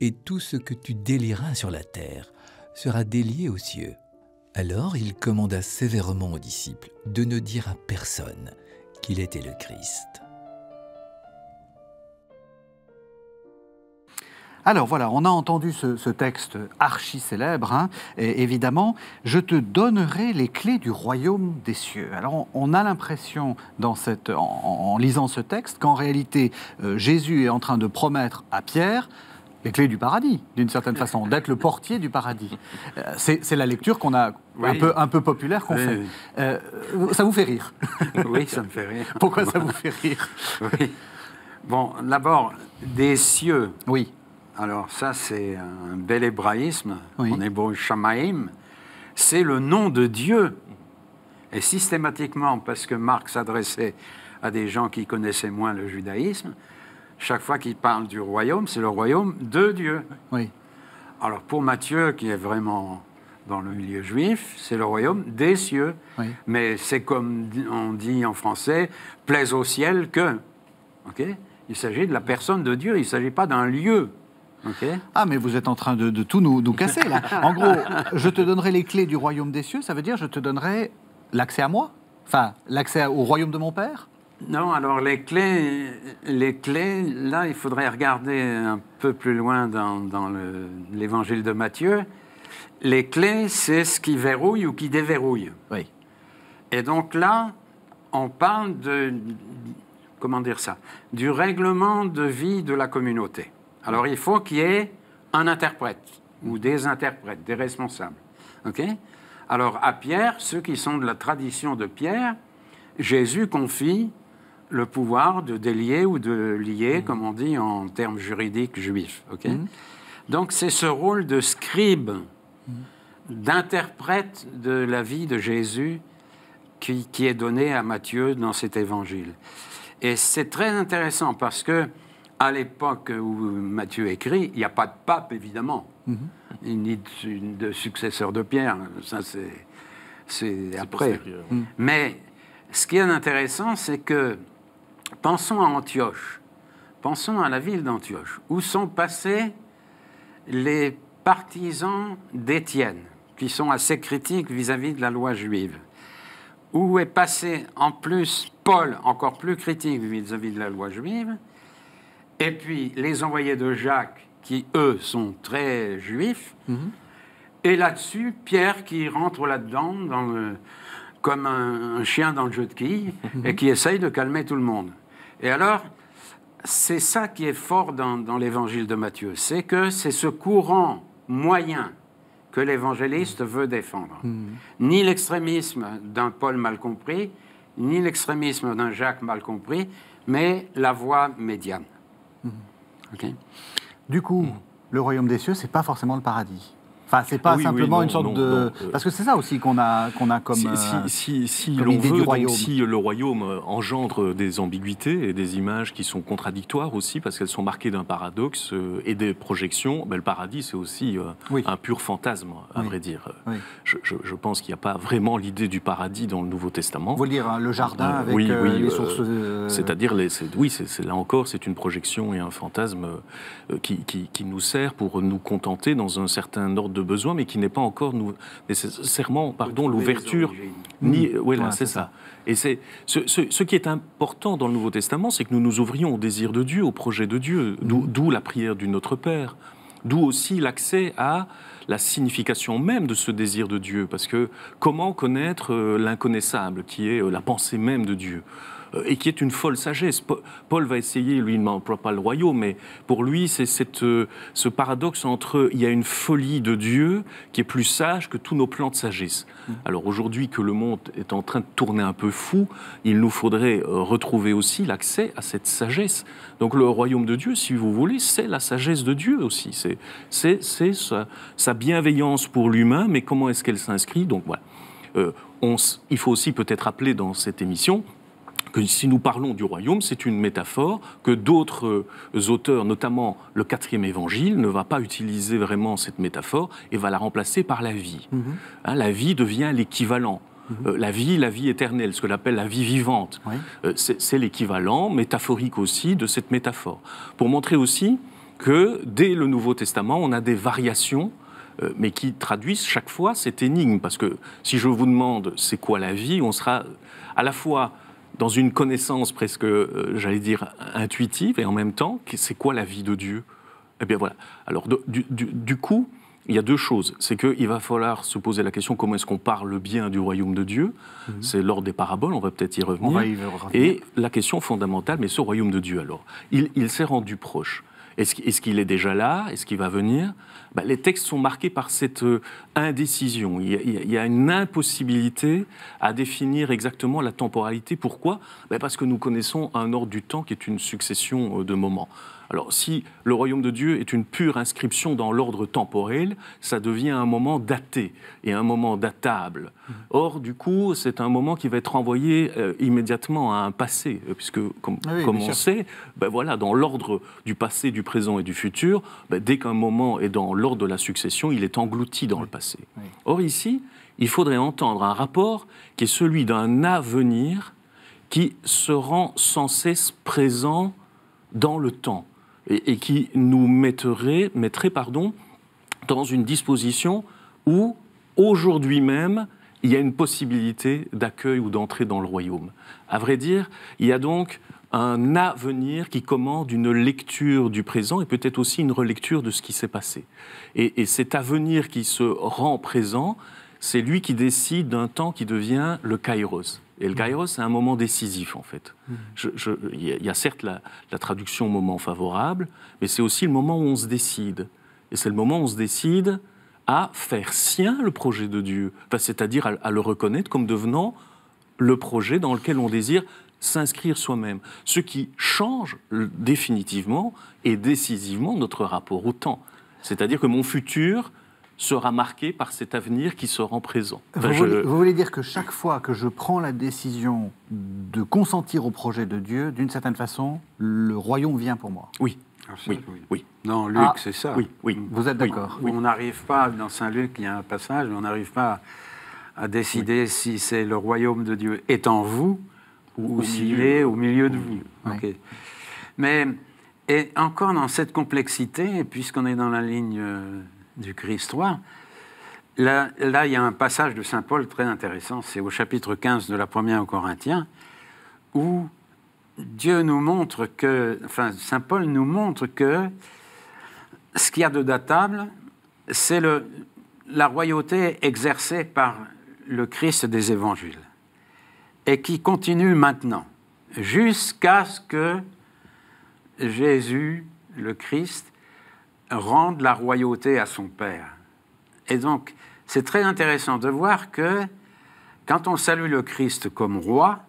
et tout ce que tu délieras sur la terre sera délié aux cieux. Alors il commanda sévèrement aux disciples de ne dire à personne qu'il était le Christ. Alors voilà, on a entendu ce, texte archi célèbre, hein, et évidemment, je te donnerai les clés du royaume des cieux. Alors on, a l'impression en, lisant ce texte qu'en réalité euh, Jésus est en train de promettre à Pierre, les clés du paradis, d'une certaine façon, d'être le portier du paradis. Euh, c'est la lecture qu'on a un, peu, populaire qu'on fait. Euh, ça vous fait rire <laughs> Oui, ça me fait rire. Pourquoi ça vous fait rire Bon, d'abord, des cieux. Oui. Alors ça, c'est un bel hébraïsme, oui. en hébreu Shamaim. C'est le nom de Dieu. Et systématiquement, parce que Marx s'adressait à des gens qui connaissaient moins le judaïsme, chaque fois qu'il parle du royaume, c'est le royaume de Dieu. Oui. Alors pour Matthieu, qui est vraiment dans le milieu juif, c'est le royaume des cieux. Oui. Mais c'est comme on dit en français, plaise au ciel que. Ok Il s'agit de la personne de Dieu, il ne s'agit pas d'un lieu. Ok. Ah, mais vous êtes en train de, tout nous, nous, casser, là. En gros, je te donnerai les clés du royaume des cieux, ça veut dire je te donnerai l'accès à moi Enfin, l'accès au royaume de mon père non, alors les clés, les clés, là, il faudrait regarder un peu plus loin dans, l'évangile de Matthieu. Les clés, c'est ce qui verrouille ou qui déverrouille. Et donc là, on parle de, comment dire ça, du règlement de vie de la communauté. Alors il faut qu'il y ait un interprète ou des interprètes, des responsables. OK Alors à Pierre, ceux qui sont de la tradition de Pierre, Jésus confie le pouvoir de délier ou de lier, mm. comme on dit en termes juridiques juifs. Mm. Donc c'est ce rôle de scribe, mm. d'interprète de la vie de Jésus qui, est donné à Matthieu dans cet évangile. Et c'est très intéressant parce que à l'époque où Matthieu écrit, il n'y a pas de pape évidemment, mm-hmm. ni de, successeur de Pierre. Ça c'est après. Mais ce qui est intéressant, c'est que Pensons à Antioche. Pensons à la ville d'Antioche, où sont passés les partisans d'Étienne, qui sont assez critiques vis-à-vis de la loi juive. Où est passé en plus Paul, encore plus critique vis-à-vis de la loi juive. Et puis les envoyés de Jacques, qui eux sont très juifs. Mhm. Et là-dessus, Pierre qui rentre là-dedans dans le, comme un, chien dans le jeu de quilles et qui essaye de calmer tout le monde. Et alors, c'est ça qui est fort dans, l'évangile de Matthieu, c'est que c'est ce courant moyen que l'évangéliste veut défendre. Hmm. Ni l'extrémisme d'un Paul mal compris, ni l'extrémisme d'un Jacques mal compris, mais la voie médiane. Hmm. Du coup, le royaume des cieux, c'est pas forcément le paradis. Enfin, c'est pas ah simplement une sorte de. Euh, parce que c'est ça aussi qu'on a, qu'on a comme. Si, si, euh, si, royaume. si le royaume euh, engendre des ambiguïtés et des images qui sont contradictoires aussi, parce qu'elles sont marquées d'un paradoxe et des projections, ben, le paradis, c'est aussi un pur fantasme, à vrai dire. Je, pense qu'il n'y a pas vraiment l'idée du paradis dans le Nouveau Testament. Vous dire hein, le jardin avec les sources. C'est-à-dire, les, oui, c'est, là encore, c'est une projection et un fantasme qui, qui, qui nous sert pour nous contenter dans un certain ordre de besoin, mais qui n'est pas encore nous, nécessairement pardon, l'ouverture. Ni, mmh. Oui, ah, c'est ça. Et c'est ce, qui est important dans le Nouveau Testament, c'est que nous nous ouvrions au désir de Dieu, au projet de Dieu, d'où mmh. la prière du Notre Père, d'où aussi l'accès à la signification même de ce désir de Dieu, parce que comment connaître euh, l'inconnaissable, qui est euh, la pensée même de Dieu euh, et qui est une folle sagesse. Paul va essayer, lui, il n'emploie pas le royaume, mais pour lui, c'est euh, ce paradoxe entre il y a une folie de Dieu qui est plus sage que tous nos plans de sagesse. Mm. Alors aujourd'hui que le monde est en train de tourner un peu fou, il nous faudrait euh, retrouver aussi l'accès à cette sagesse. Donc le royaume de Dieu, si vous voulez, c'est la sagesse de Dieu aussi. C'est sa, bienveillance pour l'humain, mais comment est-ce qu'elle s'inscrit Donc voilà. il faut aussi peut-être appeler dans cette émission que si nous parlons du royaume, c'est une métaphore que d'autres euh, auteurs, notamment le quatrième évangile, ne va pas utiliser vraiment cette métaphore et va la remplacer par la vie. Mhm. Hein, la vie devient l'équivalent. Mhm. Euh, la vie, la vie éternelle, ce que l'appelle la vie vivante, euh, c'est l'équivalent métaphorique aussi de cette métaphore. Pour montrer aussi que dès le Nouveau Testament, on a des variations mais qui traduisent chaque fois cette énigme. Parce que si je vous demande c'est quoi la vie, on sera à la fois dans une connaissance presque, euh, j'allais dire, intuitive, et en même temps, c'est quoi la vie de Dieu Eh bien voilà. Alors du, coup, il y a deux choses. C'est qu'il va falloir se poser la question comment est-ce qu'on parle bien du royaume de Dieu mhm. C'est lors des paraboles, on va peut-être y revenir. Et la question fondamentale, mais ce royaume de Dieu alors Il, il s'est rendu proche. Est-ce qu'il est déjà là Est-ce qu'il va venir bah, Les textes sont marqués par cette euh, indécision. Il y, a, une impossibilité à définir exactement la temporalité. Pourquoi bah, Parce que nous connaissons un ordre du temps qui est une succession euh, de moments. Alors si le royaume de Dieu est une pure inscription dans l'ordre temporel, ça devient un moment daté et un moment datable. Mm-hmm. Or, du coup, c'est un moment qui va être envoyé euh, immédiatement à un passé, euh, puisque comme, ah on sait, ben voilà, dans l'ordre du passé, du présent et du futur, ben, dès qu'un moment est dans l'ordre de la succession, il est englouti dans le passé. Or ici, il faudrait entendre un rapport qui est celui d'un avenir qui se rend sans cesse présent dans le temps et, qui nous mettrait, mettrait pardon, dans une disposition où, aujourd'hui même, il y a une possibilité d'accueil ou d'entrée dans le royaume. À vrai dire, il y a donc un avenir qui commande une lecture du présent et peut-être aussi une relecture de ce qui s'est passé. et, cet avenir qui se rend présent, c'est lui qui décide d'un temps qui devient le kairos. Et le mmh. kairos, c'est un moment décisif, en fait. Mmh. Il y a certes la, traduction moment favorable, mais c'est aussi le moment où on se décide. Et c'est le moment où on se décide à faire sien le projet de Dieu, c'est-à-dire à, à le reconnaître comme devenant le projet dans lequel on désire s'inscrire soi-même. Ce qui change euh, définitivement et décisivement notre rapport au temps. C'est-à-dire que mon futur sera marqué par cet avenir qui se rend présent. vous, voulez, dire que chaque fois que je prends la décision de consentir au projet de Dieu, d'une certaine façon, le royaume vient pour moi Oui. Oui, oui, Non, Luc, ah. c'est ça. Oui, oui. Mm. Vous êtes d'accord On n'arrive pas, dans Saint-Luc, il y a un passage, mais on n'arrive pas à décider si c'est le royaume de Dieu est en vous ou, s'il est au milieu de vous. Mais et encore dans cette complexité, puisqu'on est dans la ligne euh, du Christ-Roi, là, il y a un passage de Saint Paul très intéressant, c'est au chapitre 15 de la première aux Corinthiens, où Dieu nous montre que, enfin, Saint Paul nous montre que ce qu'il y a de datable, c'est la royauté exercée par le Christ des évangiles et qui continue maintenant jusqu'à ce que Jésus, le Christ, rendre la royauté à son père. Et donc, c'est très intéressant de voir que quand on salue le Christ comme roi,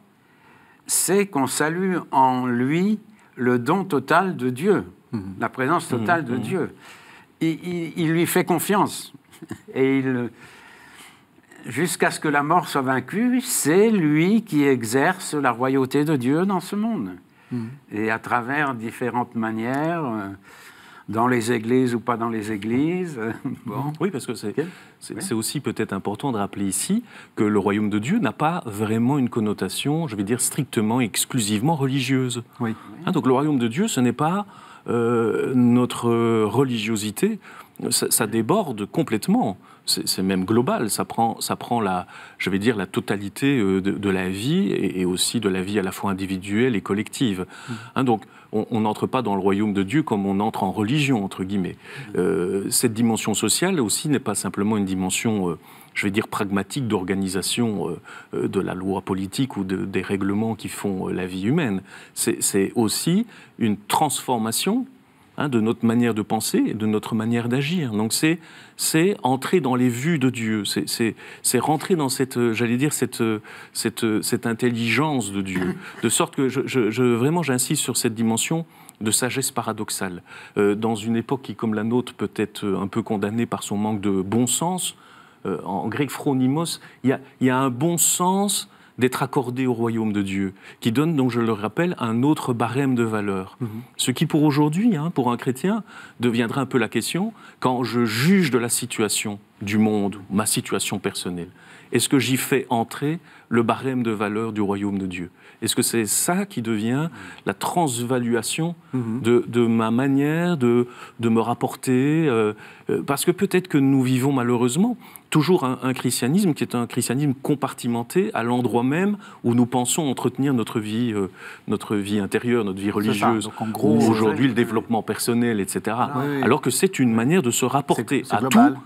c'est qu'on salue en lui le don total de Dieu, mhm. la présence totale de mhm. Dieu. Il, lui fait confiance. <laughs> Et jusqu'à ce que la mort soit vaincue, c'est lui qui exerce la royauté de Dieu dans ce monde. Mhm. Et à travers différentes manières. Euh, dans les églises ou pas dans les églises. <laughs> bon. Oui, parce que c'est aussi peut-être important de rappeler ici que le royaume de Dieu n'a pas vraiment une connotation, je vais dire, strictement, exclusivement religieuse. Oui. Hein, donc le royaume de Dieu, ce n'est pas euh, notre religiosité, ça, déborde complètement. C'est même global, ça prend, ça prend la, je vais dire, la totalité euh, de, la vie et, aussi de la vie à la fois individuelle et collective. Mm. Hein, donc, on n'entre pas dans le royaume de Dieu comme on entre en religion, entre guillemets. Euh, cette dimension sociale aussi n'est pas simplement une dimension, euh, je vais dire, pragmatique d'organisation euh, de la loi politique ou de, des règlements qui font la vie humaine. C'est aussi une transformation Hein, de notre manière de penser et de notre manière d'agir. Donc c'est c'est entrer dans les vues de Dieu, c'est rentrer dans cette, euh, j'allais dire, cette, euh, cette, euh, cette, intelligence de Dieu. De sorte que je, vraiment j'insiste sur cette dimension de sagesse paradoxale. dans une époque qui, comme la nôtre, peut être un peu condamnée par son manque de bon sens, en grec phronimos, il y, y a, un bon sens d'être accordé au royaume de Dieu, qui donne, donc je le rappelle, un autre barème de valeur. Mhm. Ce qui pour aujourd'hui, hein, pour un chrétien, deviendra un peu la question quand je juge de la situation du monde, ma situation personnelle. Est-ce que j'y fais entrer le barème de valeur du royaume de Dieu Est-ce que c'est ça qui devient la transvaluation mhm. de, ma manière de, me rapporter euh, euh, Parce que peut-être que nous vivons malheureusement toujours un, christianisme qui est un christianisme compartimenté à l'endroit même où nous pensons entretenir notre vie, euh, notre vie intérieure, notre vie religieuse, aujourd'hui le développement personnel, etc. Ah, Alors que c'est une manière de se rapporter à tout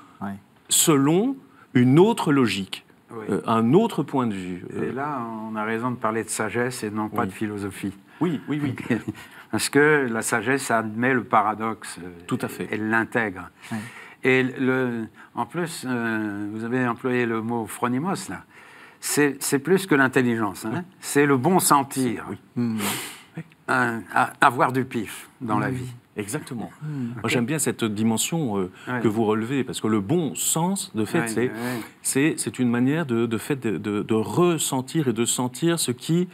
selon une autre logique. Euh, un autre point de vue. Et euh. là, on a raison de parler de sagesse et non pas de philosophie. Oui, oui, oui. <laughs> Parce que la sagesse admet le paradoxe. Tout à fait. Elle l'intègre. Et le, en plus, euh, vous avez employé le mot phronimos, là. C'est plus que l'intelligence, hein. c'est le bon sentir. Mmh. Euh, avoir du pif dans la mmh. vie. Exactement. Mmh. j'aime bien cette dimension euh, que vous relevez, parce que le bon sens, de fait, c'est une manière de, de fait de, ressentir et de sentir ce qui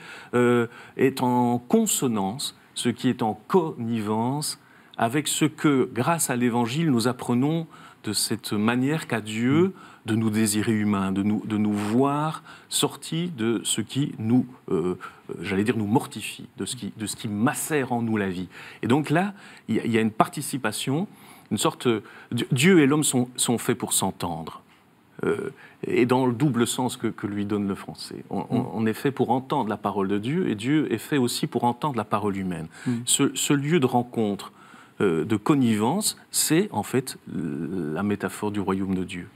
est en consonance, ce qui est en connivence avec ce que, grâce à l'Évangile, nous apprenons de cette manière qu'a Dieu de nous désirer humains, de nous, de nous voir sortis de ce qui nous, euh, euh, j'allais dire, nous mortifie, de ce, qui, de ce qui macère en nous la vie. Et donc là, il y, a une participation, une sorte... Dieu et l'homme sont, sont faits pour s'entendre. Euh, et dans le double sens que, que lui donne le français. Mm. On, est fait pour entendre la parole de Dieu et Dieu est fait aussi pour entendre la parole humaine. Mm. Ce, ce, lieu de rencontre, euh, de connivence, c'est en fait euh, la métaphore du royaume de Dieu.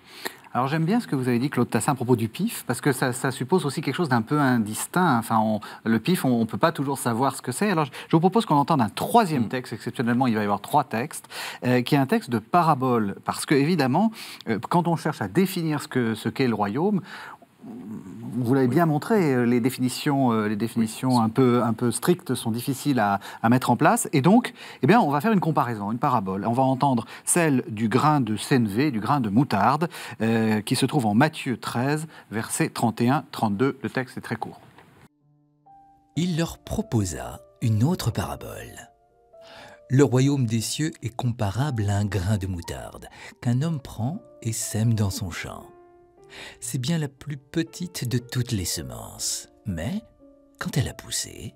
Alors j'aime bien ce que vous avez dit, Claude Tassin, à propos du PIF, parce que ça, suppose aussi quelque chose d'un peu indistinct. Enfin, le PIF, on ne peut pas toujours savoir ce que c'est. Alors je, vous propose qu'on entende un troisième mm. texte. Exceptionnellement, il va y avoir trois textes, euh, qui est un texte de parabole, parce que évidemment, quand on cherche à définir ce qu'est le royaume, vous l'avez bien montré, les définitions, euh, les définitions un, peu, strictes sont difficiles à, mettre en place. Et donc, eh bien, on va faire une comparaison, une parabole. On va entendre celle du grain de CNV, du grain de moutarde, euh, qui se trouve en Matthieu 13, versets 31-32. Le texte est très court. Il leur proposa une autre parabole. Le royaume des cieux est comparable à un grain de moutarde qu'un homme prend et sème dans son champ c'est bien la plus petite de toutes les semences. Mais, quand elle a poussé,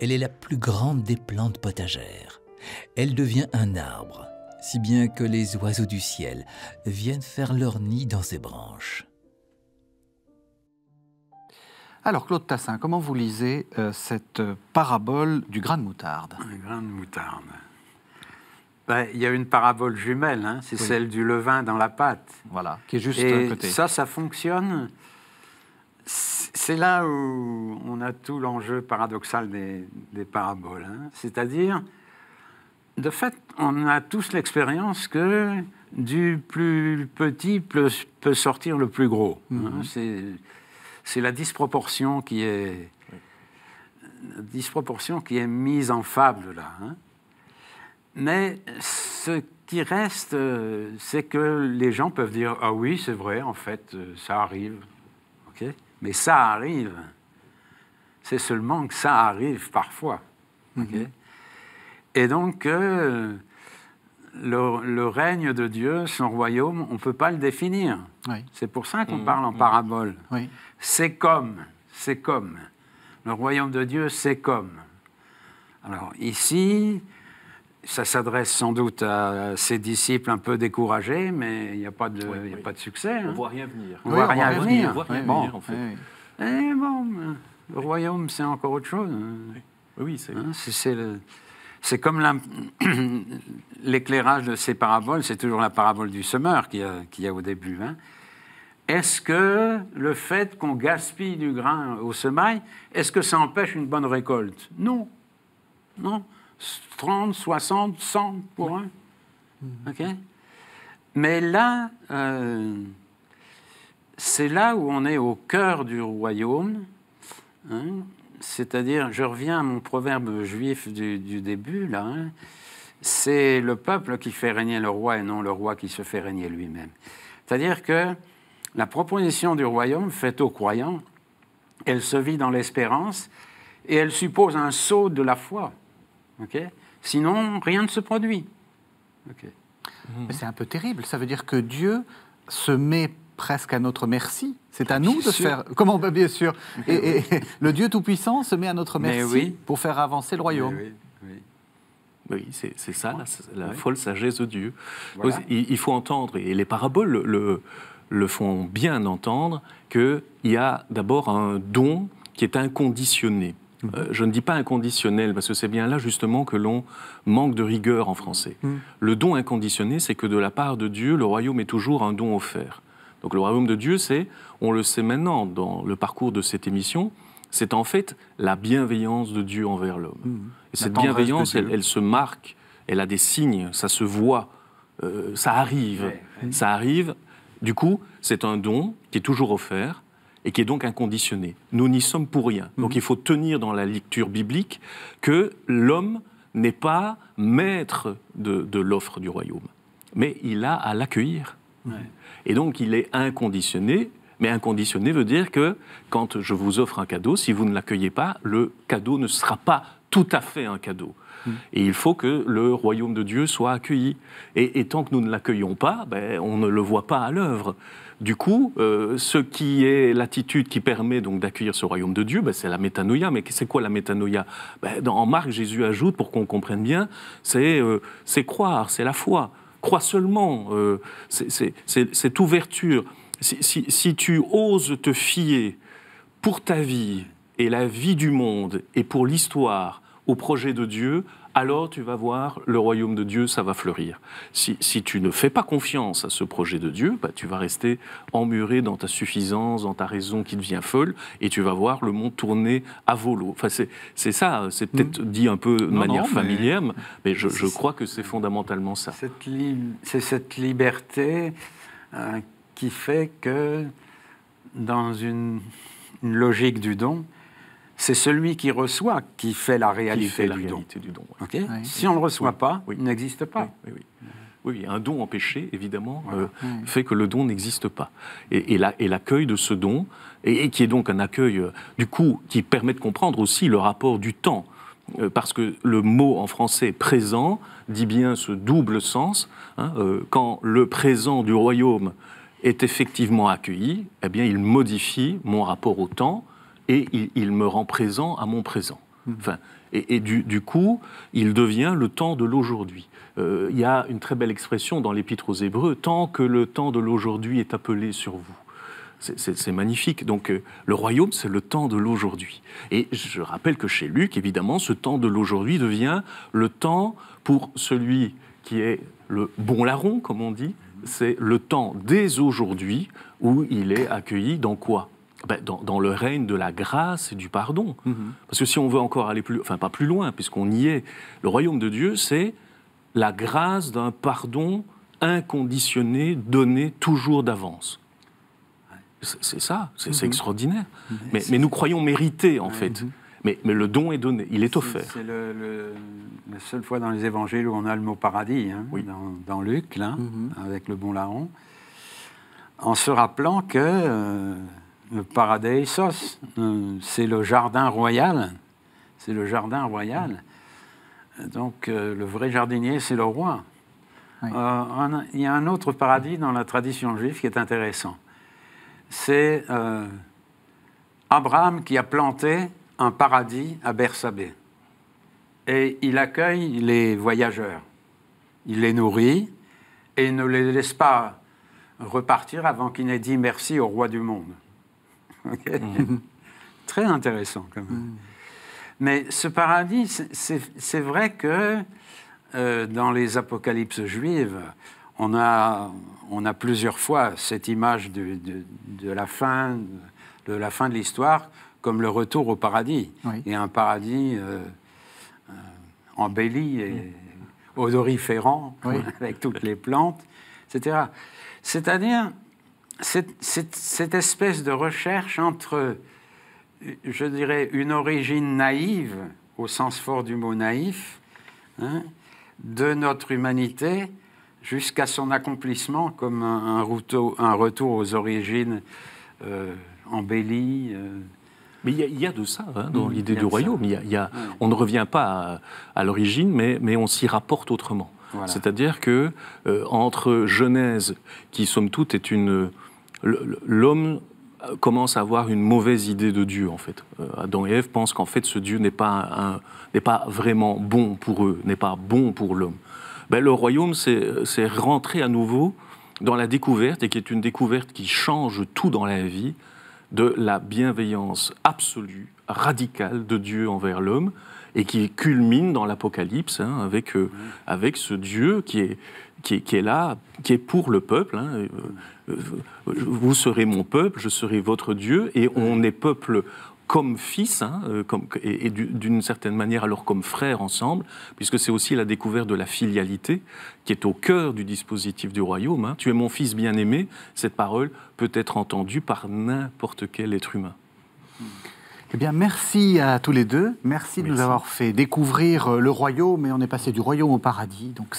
elle est la plus grande des plantes potagères. Elle devient un arbre, si bien que les oiseaux du ciel viennent faire leur nid dans ses branches. Alors, Claude Tassin, comment vous lisez euh, cette euh, parabole du grain de moutarde grain de moutarde. Ben, il y a une parabole jumelle, hein. c'est celle du levain dans la pâte. Voilà, qui est juste Et côté. Ça, ça fonctionne. C'est là où on a tout l'enjeu paradoxal des, paraboles. Hein. C'est-à-dire, de fait, on a tous l'expérience que du plus petit peut, sortir le plus gros. Hein. Mm-hmm. C'est la disproportion qui est, disproportion qui est mise en fable là. Mais ce qui reste, euh, c'est que les gens peuvent dire Ah oui, c'est vrai, en fait, euh, ça arrive. ok Mais ça arrive. C'est seulement que ça arrive parfois. Mhm. Et donc, euh, le, règne de Dieu, son royaume, on ne peut pas le définir. C'est pour ça qu'on mhm. parle en mhm. parabole. C'est comme, c'est comme. Le royaume de Dieu, c'est comme. Alors ici, ça s'adresse sans doute à ses disciples un peu découragés, mais il n'y a, pas de, pas de succès. On ne hein. voit rien venir. On ne voit rien venir. bon. en fait. Eh, bon, le royaume, c'est encore autre chose. Oui, hein, c'est... c'est comme <coughs> l'éclairage de ces paraboles, c'est toujours la parabole du semeur qu'il y, a au début. Hein. Est-ce que le fait qu'on gaspille du grain au semail, est-ce que ça empêche une bonne récolte Non. Non. 30, 60, 100 pour un. Mhm. Mais là, euh, c'est là où on est au cœur du royaume. Hein. C'est-à-dire, je reviens à mon proverbe juif du, début, là. Hein. c'est le peuple qui fait régner le roi et non le roi qui se fait régner lui-même. C'est-à-dire que la proposition du royaume faite aux croyants, elle se vit dans l'espérance et elle suppose un saut de la foi. Sinon, rien ne se produit. C'est un peu terrible. Ça veut dire que Dieu se met presque à notre merci. C'est à nous de faire. Comment pas bah, Bien sûr. Et, <laughs> le Dieu Tout-Puissant se met à notre merci pour faire avancer le royaume. oui, c'est ça, la, folle sagesse de Dieu. il, faut entendre, et les paraboles le, le font bien entendre, qu'il y a d'abord un don qui est inconditionné. Euh, je ne dis pas inconditionnel, parce que c'est bien là justement que l'on manque de rigueur en français. Mm. Le don inconditionné, c'est que de la part de Dieu, le royaume est toujours un don offert. Donc le royaume de Dieu, c'est, on le sait maintenant dans le parcours de cette émission, c'est en fait la bienveillance de Dieu envers l'homme. Mm. Et cette bienveillance, elle, se marque, elle a des signes, ça se voit, euh, ça arrive. Ça arrive. Du coup, c'est un don qui est toujours offert et qui est donc inconditionné. Nous n'y sommes pour rien. Donc mhm. il faut tenir dans la lecture biblique que l'homme n'est pas maître de, l'offre du royaume, mais il a à l'accueillir. Et donc il est inconditionné, mais inconditionné veut dire que quand je vous offre un cadeau, si vous ne l'accueillez pas, le cadeau ne sera pas tout à fait un cadeau. Mm. Et il faut que le royaume de Dieu soit accueilli. Et, tant que nous ne l'accueillons pas, ben, on ne le voit pas à l'œuvre. Du coup, euh, ce qui est l'attitude qui permet donc d'accueillir ce royaume de Dieu, ben, c'est la métanoïa. Mais c'est quoi la métanoïa ben, En Marc, Jésus ajoute, pour qu'on comprenne bien, c'est euh, croire, c'est la foi. Crois seulement, euh, c'est cette ouverture. si, tu oses te fier pour ta vie et la vie du monde et pour l'histoire au projet de Dieu, alors tu vas voir le royaume de Dieu, ça va fleurir. Si, si tu ne fais pas confiance à ce projet de Dieu, bah, tu vas rester emmuré dans ta suffisance, dans ta raison qui devient folle, et tu vas voir le monde tourner à volo. Enfin, c'est ça, c'est peut-être hmm. dit un peu de manière familière, mais, je, crois que c'est fondamentalement ça. C'est cette liberté euh, qui fait que dans une, une logique du don, c'est celui qui reçoit qui fait la réalité, du, don. Si on ne le reçoit pas, il n'existe pas. Oui, un don empêché, évidemment, euh, fait que le don n'existe pas. Et, l'accueil de ce don, et, qui est donc un accueil, euh, du coup, qui permet de comprendre aussi le rapport du temps, euh, parce que le mot en français présent dit bien ce double sens. Hein, quand le présent du royaume est effectivement accueilli, eh bien, il modifie mon rapport au temps, et il, me rend présent à mon présent. Hmm. et, du, coup, il devient le temps de l'aujourd'hui. Euh, il y a une très belle expression dans l'Épître aux Hébreux, tant que le temps de l'aujourd'hui est appelé sur vous. C'est magnifique. Donc euh, le royaume, c'est le temps de l'aujourd'hui. Et je rappelle que chez Luc, évidemment, ce temps de l'aujourd'hui devient le temps pour celui qui est le bon larron, comme on dit. C'est le temps dès aujourd'hui où il est accueilli dans quoi bah, dans, le règne de la grâce et du pardon. Mhm. Parce que si on veut encore aller plus, enfin pas plus loin, puisqu'on y est, le royaume de Dieu, c'est la grâce d'un pardon inconditionné, donné toujours d'avance. C'est ça, c'est mhm. extraordinaire. Mais, nous croyons mériter, en fait. Mhm. mais, le don est donné, il est offert. C'est la seule fois dans les évangiles où on a le mot paradis, hein, oui. dans, Luc, là, avec le bon larron, en se rappelant que euh, le paradis, euh, c'est le jardin royal. C'est le jardin royal. Donc, euh, le vrai jardinier, c'est le roi. Euh, il y a un autre paradis dans la tradition juive qui est intéressant. C'est Abraham qui a planté un paradis à Bersabé. Et il accueille les voyageurs. Il les nourrit et ne les laisse pas repartir avant qu'il n'ait dit merci au roi du monde. <laughs> Très intéressant quand même. Mm. Mais ce paradis, c'est vrai que euh, dans les apocalypses juives, on a, on a plusieurs fois cette image de, la fin de de l'histoire comme le retour au paradis. Et un paradis euh, euh embelli et mm. odoriférant, <laughs> avec toutes les plantes, etc. C'est-à-dire, cette, cette, espèce de recherche entre, je dirais, une origine naïve, au sens fort du mot naïf, hein, de notre humanité jusqu'à son accomplissement comme un, un retour aux origines euh, embellies. Euh. mais il y, a de ça hein, dans mmh, l'idée du royaume. y mmh. On ne revient pas à, l'origine, mais, on s'y rapporte autrement. C'est-à-dire que euh, entre Genèse, qui somme toute est une l'homme euh, commence à avoir une mauvaise idée de Dieu, en fait. Euh, Adam et Ève pensent qu'en fait, ce Dieu n'est pas, vraiment bon pour eux, n'est pas bon pour l'homme. Ben, le royaume, c'est rentrer à nouveau dans la découverte, et qui est une découverte qui change tout dans la vie, de la bienveillance absolue, radicale de Dieu envers l'homme, et qui culmine dans l'Apocalypse hein, avec, euh, mm. avec ce Dieu qui est, qui qui est, là, qui est pour le peuple. Hein, euh, euh, vous serez mon peuple, je serai votre Dieu, et on est peuple comme fils, hein, comme, et, d'une certaine manière alors comme frères ensemble, puisque c'est aussi la découverte de la filialité qui est au cœur du dispositif du royaume. Tu es mon fils bien-aimé, cette parole peut être entendue par n'importe quel être humain. Mm. Eh bien, merci à tous les deux. Merci, de nous avoir fait découvrir euh, le royaume et on est passé du royaume au paradis. Donc,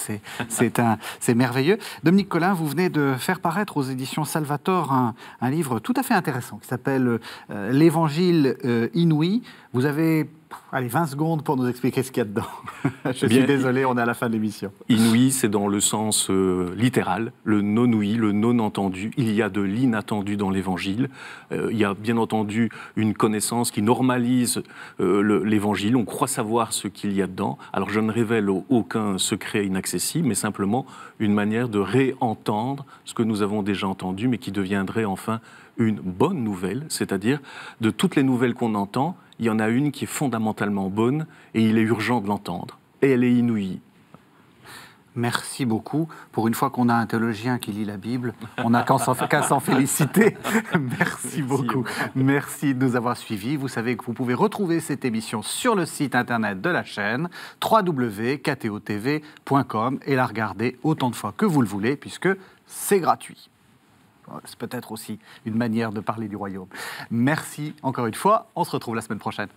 <laughs> c'est merveilleux. Dominique Collin, vous venez de faire paraître aux éditions Salvator un, livre tout à fait intéressant qui s'appelle euh, L'Évangile euh, inouï. Vous avez Allez, 20 secondes pour nous expliquer ce qu'il y a dedans. <laughs> Je eh suis désolé, on est à la fin de l'émission. Inouï, c'est dans le sens euh, littéral, le non-ouï, le non-entendu. Il y a de l'inattendu dans l'Évangile. Euh, il y a bien entendu une connaissance qui normalise euh, l'Évangile. On croit savoir ce qu'il y a dedans. Alors je ne révèle aucun secret inaccessible, mais simplement une manière de réentendre ce que nous avons déjà entendu, mais qui deviendrait enfin une bonne nouvelle, c'est-à-dire de toutes les nouvelles qu'on entend, il y en a une qui est fondamentalement bonne et il est urgent de l'entendre. Et elle est inouïe. Merci beaucoup. Pour une fois qu'on a un théologien qui lit la Bible, on n'a qu'à s'en, féliciter. <laughs> Merci beaucoup. Merci de nous avoir suivis. Vous savez que vous pouvez retrouver cette émission sur le site internet de la chaîne www.ktotv.com et la regarder autant de fois que vous le voulez puisque c'est gratuit. Euh, c'est peut-être aussi une manière de parler du royaume. Merci encore une fois. On se retrouve la semaine prochaine.